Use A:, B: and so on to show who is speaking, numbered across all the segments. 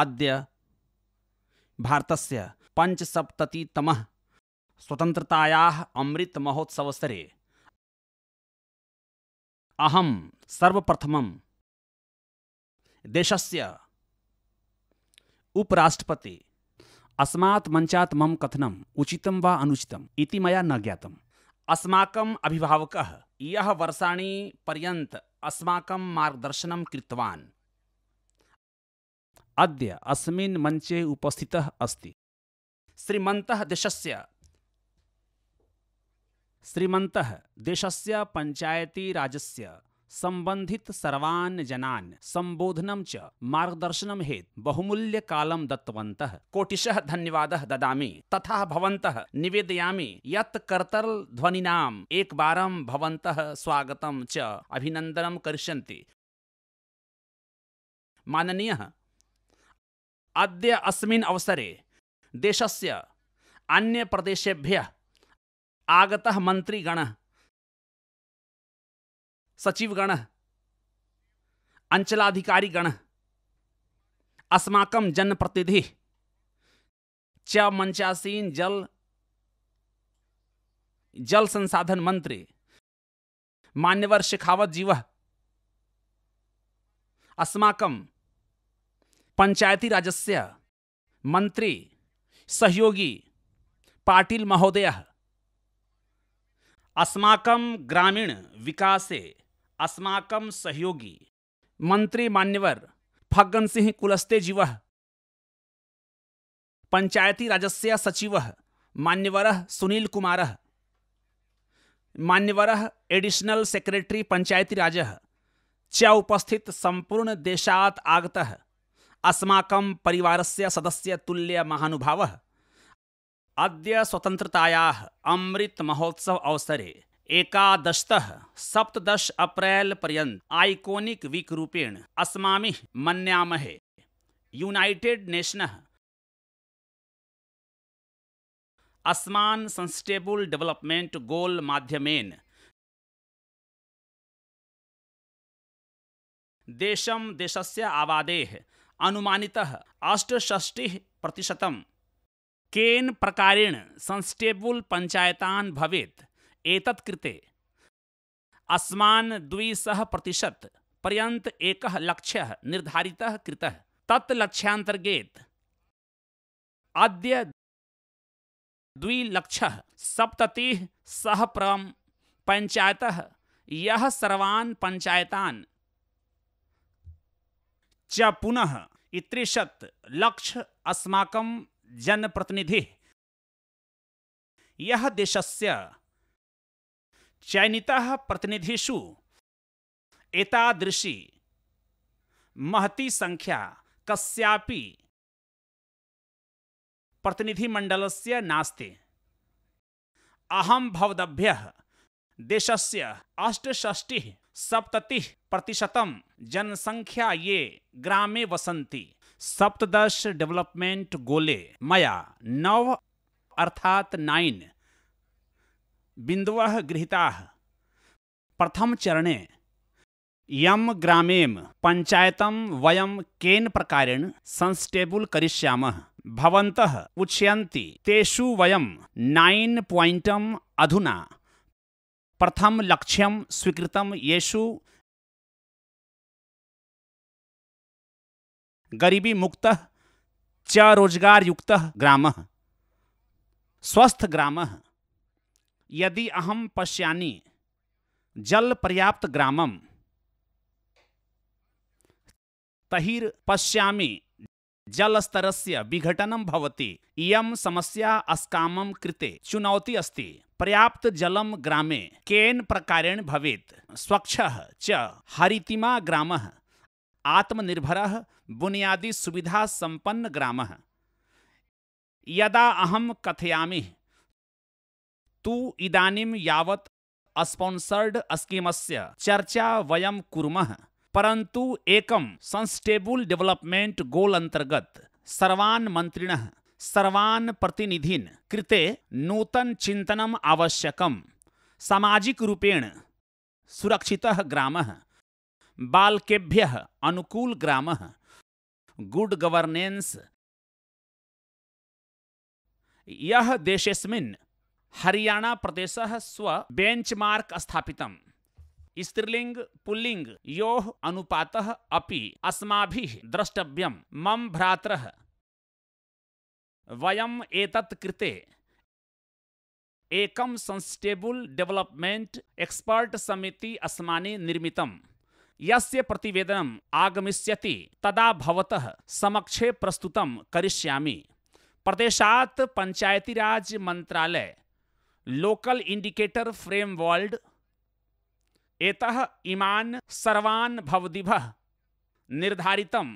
A: आद्य भारतस्य पञ्चसप्ततितमः स्वतन्त्रतायाः अमृतमहोत्सवसरे अहं सर्वप्रथमं देशस्य उपराष्ट्रपति अस्मात् मञ्चात् मम कथनम् उचितं वा अनुचितम् इति मया न ज्ञातम् अस्माकम् अभिभावकः यः वर्षाणि पर्यन्त अस्माकं मार्गदर्शनं कृतवान् अद्य अस्मिन् मञ्चे उपस्थितः अस्ति श्रीमन्तः देशस्य श्रीमन्तः देशस्य राजस्य संबंधित सर्वान् जनान् संबोधनं च मार्गदर्शनं हेतु बहुमूल्यकालं दत्तवन्तः कोटिशः धन्यवादः ददामि तथा भवन्तः निवेदयामि यत् कर्तर्ध्वनिनाम् एकवारं भवन्तः स्वागतं च अभिनन्दनं करिष्यन्ति माननीयः अद्य अस्मिन् अवसरे देशस्य अन्यप्रदेशेभ्यः आगतः मन्त्रिगणः सचिवगणः अञ्चलाधिकारिगणः अस्माकं जनप्रतिनिधिः च मंचासीन जल जल संसाधन मंत्री मान्यवर शेखावत जीव अस्माकं पंचायती राजस्य मंत्री सहयोगी पाटिल महोदय अस्माकं ग्रामीण विकासे अस्माकं सहयोगी मंत्री मान्यवर फग्गन सिंह कुलस्ते जीव पंचायती राजस्य सचिव मान्यवर सुनील कुमार मान्यवर एडिशनल सेक्रेटरी पंचायती राज च उपस्थित संपूर्ण देशात है अस्माकं परिवारस्य अद अद्य स्वतन्त्रतायाः महोत्सव अवसरे एकादशतः सप्तदश अप्रैल पर्यत आइकोनिक वीक रूपेण अस्माभिः मन्यामहे यूनाइटेड नेशन अस्मा सस्टेबल् डेवलपमेंट गोल माध्यमेन देश देशस्य आवादेः अनुमानितः अष्टषष्टिः प्रतिशतं केन प्रकारेण संस्टेबुल् पञ्चायतान् भवेत् एतत् कृते अस्मान् द्विसहप्रतिशत् पर्यन्त एकः लक्ष्यः निर्धारितः कृतः तत् लक्ष्यान्तर्गेत् अद्य द्विलक्षः सप्ततिः सहप्रं पञ्चायतः यः सर्वान् पञ्चायतान् च पुनः इत्रिशत् लक्ष्य अस्माकं जनप्रतिनिधिः यः देशस्य चयनितः प्रतिनिधिषु एतादृशी महती संख्या कस्यापि प्रतिनिधिमण्डलस्य नास्ति अहं भवदभ्यः देशस्य अष्टषष्टिः सप्तति प्रतिशतम जनसंख्या ये ग्रामे वसंती सप्तदश डेवलपमेंट गोले मया नव अर्थात नाइन बिंदव गृहीता प्रथम चरणे यम ग्रामेम पंचायतम वयम केन प्रकारेण संस्टेबल करिष्याम भवन्तः उच्यन्ति तेषु वयम नाइन पॉइंटम अधुना प्रथम लक्ष्यम स्वीकृत येषु गरीबी मुक्त च रोजगार युक्त ग्राम स्वस्थ ग्राम यदि अहम पश्या जल पर्याप्त ग्रामम तहिर पश्यामि जलस्तर से विघटन होती इं समस्या अस्काम कृते चुनौती अस्त पर्याप्त जलम ग्रामे केन प्रकारेण भवेत स्वच्छ च हरितिमा ग्राम आत्मनिर्भर बुनियादी सुविधा संपन्न ग्राम यदा अहम कथयामि तु यवत यावत् स्पॉन्सर्ड से चर्चा वयम कुर्मः परंतु एकम सस्टेबल डेवलपमेंट गोल अंतर्गत सर्वान मंत्रिण सर्वान प्रतिनिधिन कृते नूतन चिंतनम आवश्यकम सामाजिक रूपेण सुरक्षित ग्राम बालकेभ्य अनुकूल ग्राम गुड गवर्नेंस यह देशेस्मिन हरियाणा प्रदेश स्व बेंचमार्क स्थापितम स्त्रीलिंग पुल्लिंग यो अनुपात अपि अस्माभि द्रष्टव्यम मम भ्रात्र वयम एतत् कृते एकम संस्टेबल डेवलपमेंट एक्सपर्ट समिति अस्मानि निर्मितम् यस्य प्रतिवेदनम् आगमिष्यति तदा भवतः समक्षे प्रस्तुतं करिष्यामि पंचायती पंचायतीराज मंत्रालय लोकल इंडिकेटर फ्रेम वर्ल्ड एतः इमान् सर्वान् निर्धारित निर्धारितं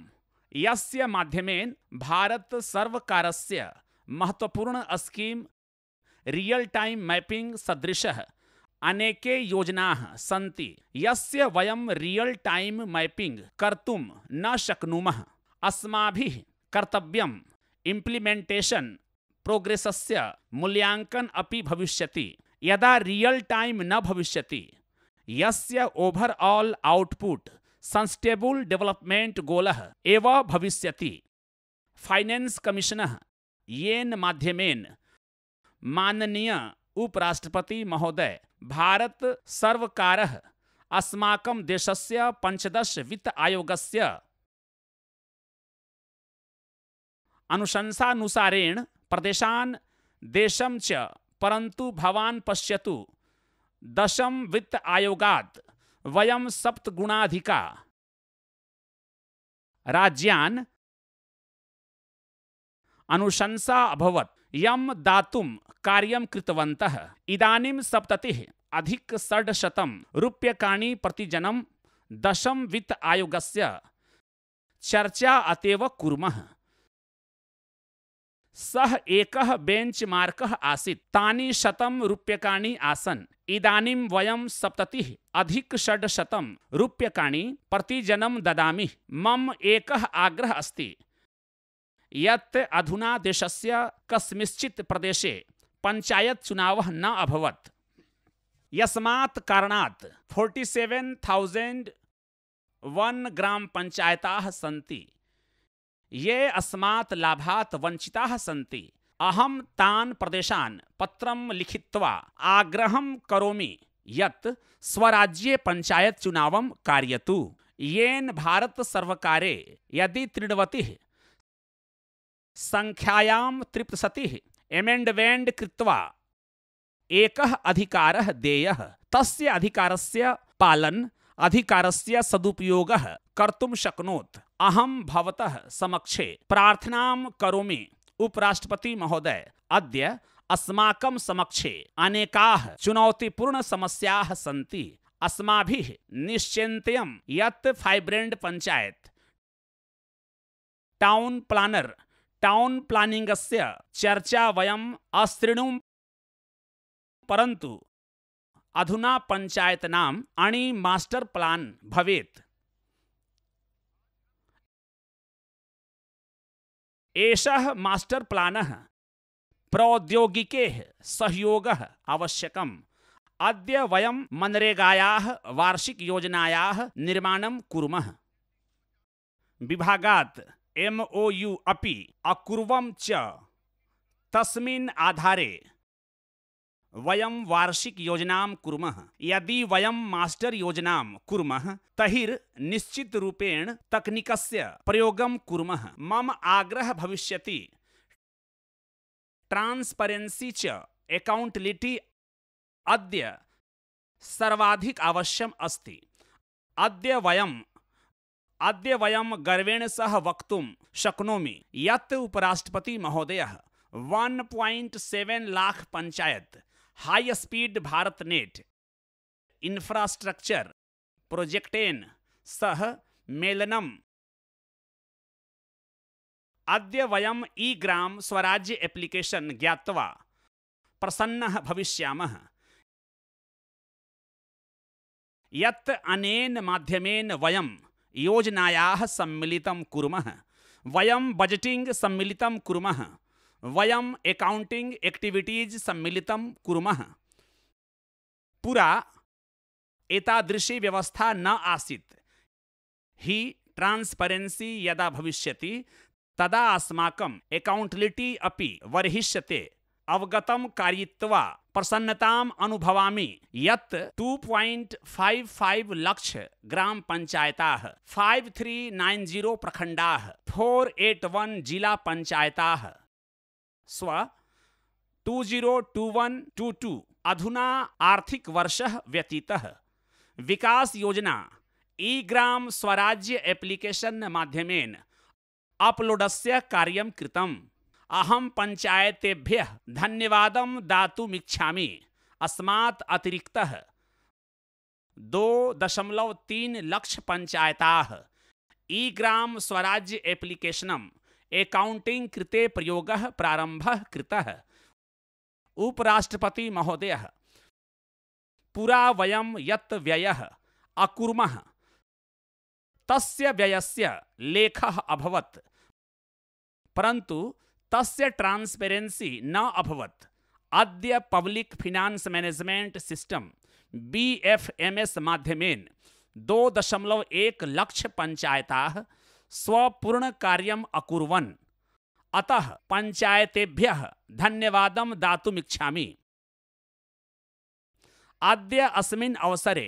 A: यस्य माध्यमेन भारतसर्वकारस्य महत्वपूर्ण स्कीम् रियल टाइम मैपिंग सदृश अनेके योजना सन्ति यस्य वयम रियल टाइम मैपिंग कर्तुम न शक्नुमः अस्माभिः कर्तव्यं इम्प्लिमेण्टेशन् प्रोग्रेसस्य मूल्यांकन अपि भविष्यति यदा रियल टाइम न भविष्यति यस्य overall output sustainable development goal एव भविष्य फाइनेंस कमीशन येन माध्यमेन माननीय उपराष्ट्रपति महोदय भारत अस्माक देश से पंचदश वित्त आयोग अनुशंसानुसारेण प्रदेशान् देशं च परंतु भवान् पश्यतु दशम वित्त आयोगात वयम सप्त गुणाधिका राज्यान अनुशंसा अभवत यम दातुम कार्यम कृतवंत इदानीम सप्तति अधिक षड षड्शतं रूप्यकाणि प्रतिजनम दशम वित्त आयोगस्य चर्चा अतव कुर्मः सः एकः बेञ्च् मार्कः आसीत् तानि शतं रूप्यकाणि आसन् इदानीं वयं सप्ततिः अधिकषड्शतं रूप्यकाणि प्रतिजनं ददामि मम एकः आग्रहः अस्ति यत् अधुना देशस्य कस्मिंश्चित् प्रदेशे पञ्चायत् चुनावः न अभवत् यस्मात् कारणात् फोर्टि सेवेन् थौसण्ड् वन् ग्रामपञ्चायताः सन्ति ये अस्मात् लाभात् वञ्चिताः सन्ति अहं तान् प्रदेशान् पत्रं लिखित्वा आग्रहं करोमि यत् स्वराज्ये पञ्चायत् चुनावं कार्यतु येन भारतसर्वकारे यदि तृणवतिः सङ्ख्यायां तृप्सतिः एमेण्डमेण्ड् कृत्वा एकः अधिकारः देयः तस्य अधिकारस्य पालन अधिकारस्य सदुपयोगः कर्तुं शक्नोत् अहम भवतः समक्षे प्रार्थनां करोमि उपराष्ट्रपति महोदय अद्य अस्माकं समक्षे अनेकाः चुनौतीपूर्णसमस्याः सन्ति अस्माभिः निश्चिन्त्यं यत् फैब्रेण्ड् पञ्चायत् टौन् प्लानर् टौन् प्लानिङ्गस्य चर्चा वयम् अशृणुम् परन्तु अधुना पञ्चायतनाम् अणि मास्टर प्लान भवेत् एषः मास्टर् प्लानः प्रौद्योगिकेः सहयोगः आवश्यकम् अद्य वयं वार्षिक योजनाया निर्माण कुर्मः विभागा एम ओ यू अपि अकुर्वं च आधारे वयम वार्षिक योजना कुर्मः यदि वयम मास्टर योजना कुर्मः तहिर निश्चित रूपेण तकनीक प्रयोग कुर्मः मम आग्रह भविष्य ट्रांसपेरेंसी च अकाउंटलिटी अद्य सर्वाधिक आवश्यम अस्त अद्य वयम अद्य वयम गर्वेण सह वक्त शक्नोमि यत् उपराष्ट्रपति महोदयः 1.7 lakh panchayat high speed Bharat net infrastructure प्रोजेक्टेन सह मेलनम अद्य वयम ई ग्राम स्वराज्य एप्लीकेशन ज्ञावा प्रसन्न भविष्यामः यत् अनेन माध्यमेन वयं योजनायाः सम्मिलितं कुर्मः वयं बजटिङ्ग् सम्मिलितं कुर्मः वयम एकाउंटिंग एक्टिविटीज सम्मिलितं कुर्मः पुरा एतादृशी व्यवस्था न आसीत् ही ट्रान्स्परेन्सी यदा भविष्यति तदा अस्माकम् अकौण्टलिटि अपि वर्हिष्यते अवगतम कारयित्वा प्रसन्नताम अनुभवामि यत् 2.55 लक्ष ग्राम पञ्चायताः 5390 प्रखण्डाः 481 जिला पञ्चायताः स्व two zero two one two two अधुना आर्थिक वर्ष व्यतीत विकास योजना ई ग्राम स्वराज्य एप्लिकेशन माध्यमेन से कार्य कृत अहम पंचायतेभ्य धन्यवाद दातमीक्षा अस्मा अतिरिक्त दो दशमलव तीन लक्ष पंचायता ई ग्राम स्वराज्य एप्लीकेशनम एकाउंटिंग कृते प्रारंभ कृत उपराष्ट्रपति महोदय पुरा वयम यत व्यय अकुर्मः तस्य व्ययस्य लेखः अभवत् परन्तु तस्य ट्रांसपेरेंसी न अभवत् अद्य public finance management system B F M S माध्यमेन दो दशमलव एक लक्ष स्वपूर्ण कार्यम अकुर्वन अतः पंचायतेभ्य धन्यवाद दातुमीक्षा अद्य अस्वसरे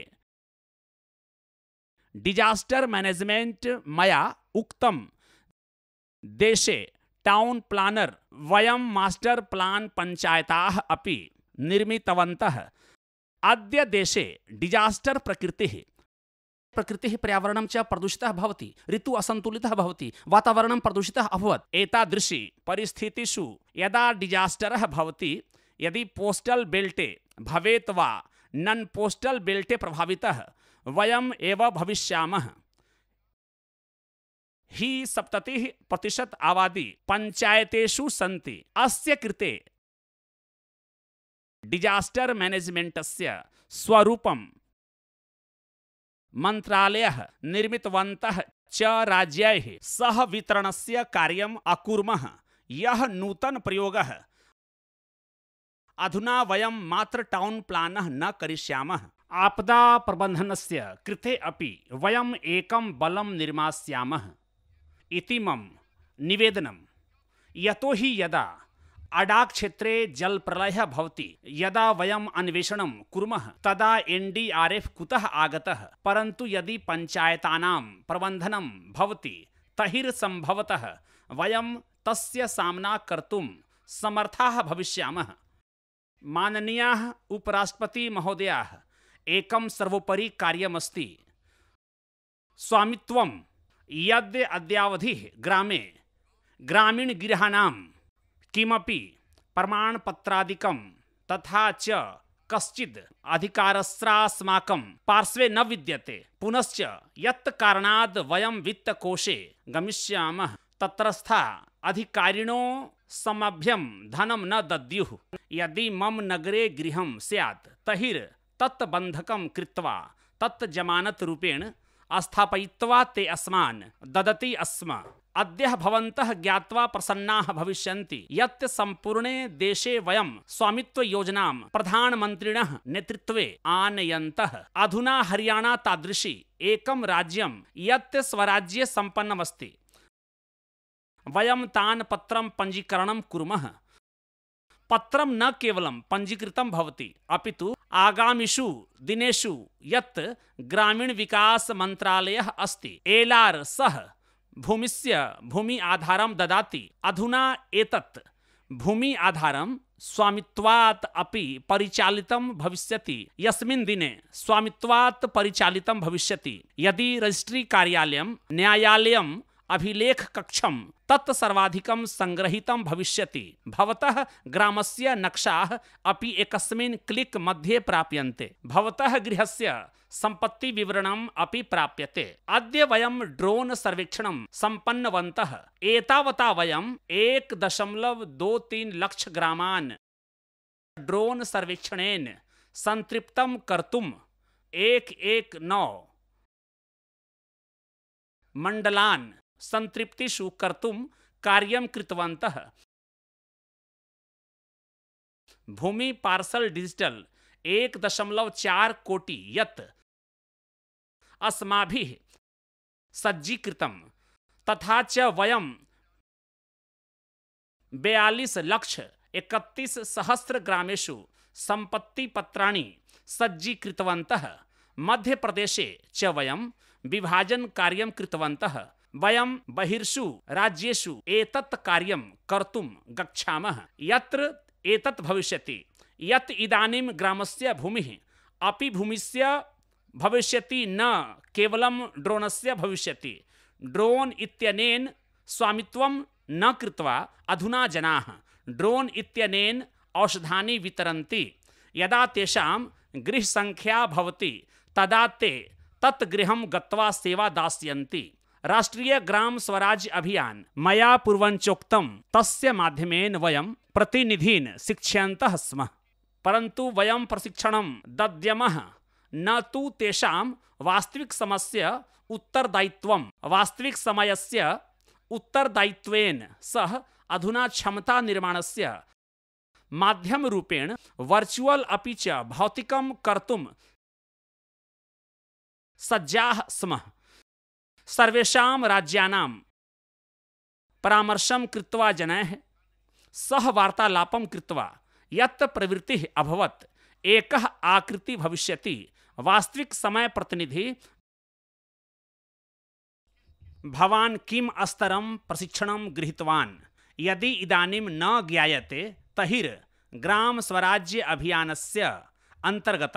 A: डिजास्टर मैनेजमेंट मया उक्तम देशे टाउन प्लानर वयम मास्टर प्लान पंचायता अपि निर्मितवन्तः अद्य देशे डिजास्टर है। प्रकृति पर्यावरण प्रदूषि प्रदूषितः भवति ऋतु असंतुलित भवति वातावरणं प्रदूषितः अभवत् एतादृशी परिस्थितिषु यदा डिजास्टर भवति यदि पोस्टल बेल्टे भवेत् वा नन पोस्टल बेल्टे प्रभावितः वयम् एव भविष्यामः हि सप्ततिः प्रतिशत आबादी पञ्चायतेषु सन्ति अस्य कृते डिजास्टर् मेनेज्मेण्टस्य स्वरूपं मंत्रालय निर्मित च राज्य सह वितरण से कार्य अकूम यह नूतन प्रयोग अधुना वयम मात्र टाउन प्लान न क्या आपदा से कृते अपि वयम एकं बलं निर्मास्यामः इति मम यतो यदा जल प्रलय भवति यदा वयम अन्वेषणं कुर्मः तदा एन डी आर एफ कुतः आगतः परंतु यदि पञ्चायतानां प्रबन्धनं भवति तहिर्सम्भवतः वयम तस्य सामना कर्तुं समर्थाः भविष्यामः उपराष्ट्रपति उपराष्ट्रपतिमहोदयाः एकं सर्वोपरि कार्यमस्ति स्वामित्वं यद् अद्यावधि ग्रामे ग्रामीणगृहाणां किमपि प्रमाणपत्रादिकं तथा च कश्चिद् अधिकारस्रास्माकं पार्श्वे न विद्यते पुनश्च यत् कारणाद् वयं वित्तकोशे गमिष्यामः तत्रस्था अधिकारिणो समभ्यं धनं न दद्युः यदि मम नगरे गृहं स्यात् तहिर् तत् बन्धकं कृत्वा तत् रूपेण स्थापयित्वा ते अस्मान् ददति अस्म अद्य भवन्तः ज्ञात्वा प्रसन्नाः भविष्यन्ति यत् सम्पूर्णे देशे वयम स्वामित्व योजना प्रधानमंत्रिण नेतृत्व आनयत अधुना हरियाणा तादृशी एकं राज्यम यत् स्वराज्य सम्पन्नमस्ति वयम तान पत्रं पंजीकरण कुर्मः पत्रं न केवलं पञ्जीकृतं भवति अपि आगामिषु दिनेषु यत् ग्रामीणविकासमन्त्रालयः अस्ति एलार् सह भूमिस्य भूमि आधारम ददाति अधुना एतत् भूमि आधारम स्वामित्वात् अपि परिचालितं भविष्यति यस्मिन् दिने स्वामित्वात् परिचालितं भविष्यति यदि रजिस्ट्री कार्यालयं न्यायालयं अभिलेख कक्षम तत् सर्वाधिकं संग्रहितं भविष्यति भवतः ग्रामस्य नक्शा अपि एकस्मिन् क्लिक मध्ये प्राप्यन्ते भवतः गृहस्य सम्पत्तिविवरणम् अपि प्राप्यते अद्य वयं ड्रोन् सर्वेक्षणं सम्पन्नवन्तः एतावता वयं एक दशमलव दो तीन लक्ष ग्रामान् ड्रोन सर्वेक्षणेन संतृप्तं कर्तुं एक एक नौ मंडलान संतृप्तिषु कर्तुं कार्यं कृतवन्तः भूमि पार्सल डिजिटल एक दशमलव चार कोटि यत् अस्माभिः सज्जीकृतं तथा च वयं बयालीस लक्ष इकतीस सहस्र ग्रामेषु सम्पत्तिपत्राणि सज्जीकृतवन्तः प्रदेशे च वयं विभाजनकार्यं कृतवन्तः वयम बहिर्षु राज्येषु एतत् कार्यं कर्तुं गच्छामः यत्र एतत् भविष्यति यत् इदानीं ग्रामस्य भूमिः अपि भूमिस्य भविष्यति न केवलं ड्रोनस्य भविष्यति ड्रोन् इत्यनेन स्वामित्वं न कृत्वा अधुना जनाः ड्रोन् इत्यनेन औषधानि वितरन्ति यदा तेषां गृहसङ्ख्या भवति तदा ते तत् गृहं गत्वा सेवा दास्यन्ति राष्ट्रीय ग्राम स्वराज अभियान मया पूर्वचोक्तम तस्य माध्यमेन वयं प्रतिनिधीन् शिक्षयन्तः स्म परन्तु वयं प्रशिक्षण दद्यम न तु तेषां वास्तविक समय से उत्तरदायित्वेन सह अधुना क्षमता निर्माण क्षमतानिर्माणस्य माध्यमरूपेण वर्चुवल् अपि च भौतिकं कर्तुम सज्जा स्म सर्वेशा राज्यानां परामर्शम कृत्वा जन सह वार्तालापम कृत्वा यत् प्रवृत्ति अभवत एक आकृति भविष्यति वास्तविक समय प्रतिनिधि भवान किम अस्तरं प्रशिक्षण गृहीतवान् यदि इदानीं न ज्ञायते स्वराज्य अभियान से अंतर्गत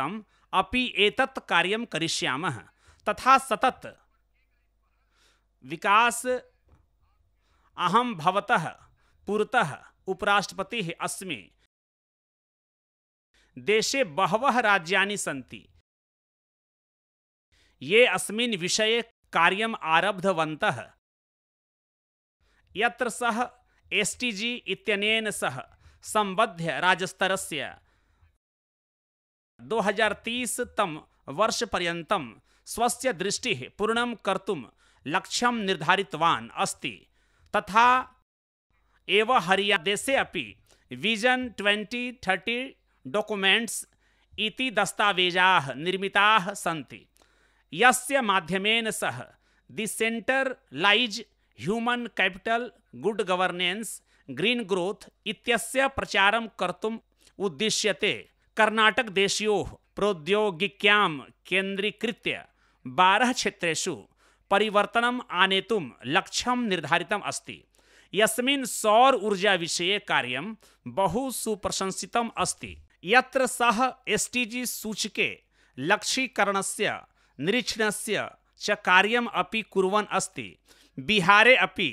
A: अभी एतत् कार्य करिष्यामः तथा सतत विकास अहम भवत पुरत उपराष्ट्रपति अस्मि देशे बहव राज्यानि सन्ति ये अस्मिन् विषये कार्यम् आरब्धवन्तः यत्र सः एस् टि जि इत्यनेन सह सम्बध्य राज्यस्तरस्य 2030 तम वर्षपर्यन्तं स्वस्य दृष्टिः पूर्णं कर्तुं लक्ष्यम निर्धारित अस्ति तथा एव देशे अपि विजन ट्वेंटी थर्टी डॉक्यूमेंट्स इति दस्तावेजा निर्मिता सी यस्य सह decentralise human capital good governance green growth इत्यस्य प्रचार कर्तुम् उद्दिश्यते कर्नाटक देशो प्रौद्योगिक्यां केन्द्रीकृत्य बारह क्षेत्रेषु परिवर्तनम आनेतुम लक्ष्यम निर्धारितम अस्ति यस्मिन् सौर ऊर्जा ऊर्जाविषये कार्यं बहु सुप्रशंसितम् अस्ति यत्र सः एस् टी जी सूचके लक्ष्यीकरणस्य निरीक्षणस्य च कार्यम् अपि कुर्वन् अस्ति बिहारे अपि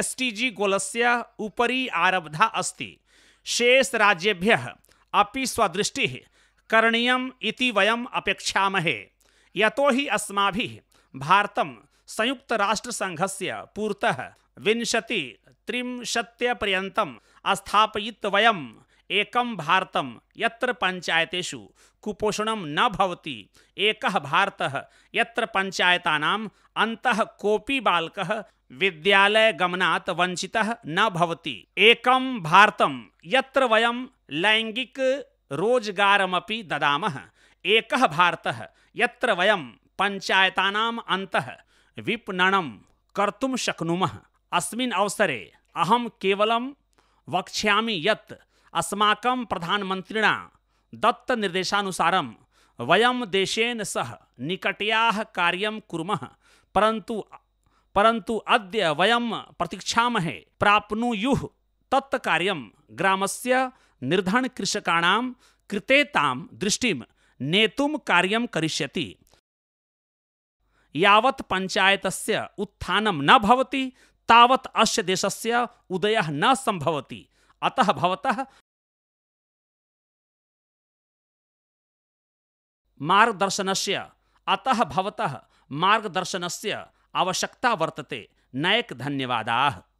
A: एस् टि जि गोलस्य उपरि आरब्धा अस्ति शेषराज्येभ्यः अपि स्वदृष्टिः करणीयम् इति वयम् अपेक्षामहे यतो हि अस्माभिः भारतं संयुक्तराष्ट्रसङ्घस्य पूर्तः विंशति त्रिंशत्यपर्यन्तम् अस्थापयित् वयम् एकं भारतं यत्र पञ्चायतेषु कुपोषणं न भवति एकः भारतः यत्र पञ्चायतानाम् अन्तः कोऽपि बालकः विद्यालयगमनात् वञ्चितः न भवति एकं भारतं यत्र वयं लैङ्गिकरोजगारमपि ददामः एकः भारतः यत्र वयं पञ्चायतानाम् अन्तः विपणनं कर्तुं शक्नुमः अस्मिन् अवसरे अहं केवलं वक्ष्यामि यत् अस्माकं प्रधानमन्त्रिणा दत्तनिर्देशानुसारं वयं देशेन सह निकटयाः कार्यं कुर्मः परन्तु परन्तु अद्य वयं प्रतीक्षामहे प्राप्नुयुः तत् कार्यं ग्रामस्य निर्धनकृषकाणां कृते तां दृष्टिं नेतुं कार्यं करिष्यति यावत् पञ्चायतस्य उत्थानं न भवति तावत् अस्य देशस्य उदयः न सम्भवति अतः भवतः मार्गदर्शनस्य अतः भवतः मार्गदर्शनस्य आवश्यकता वर्तते नैक धन्यवादाः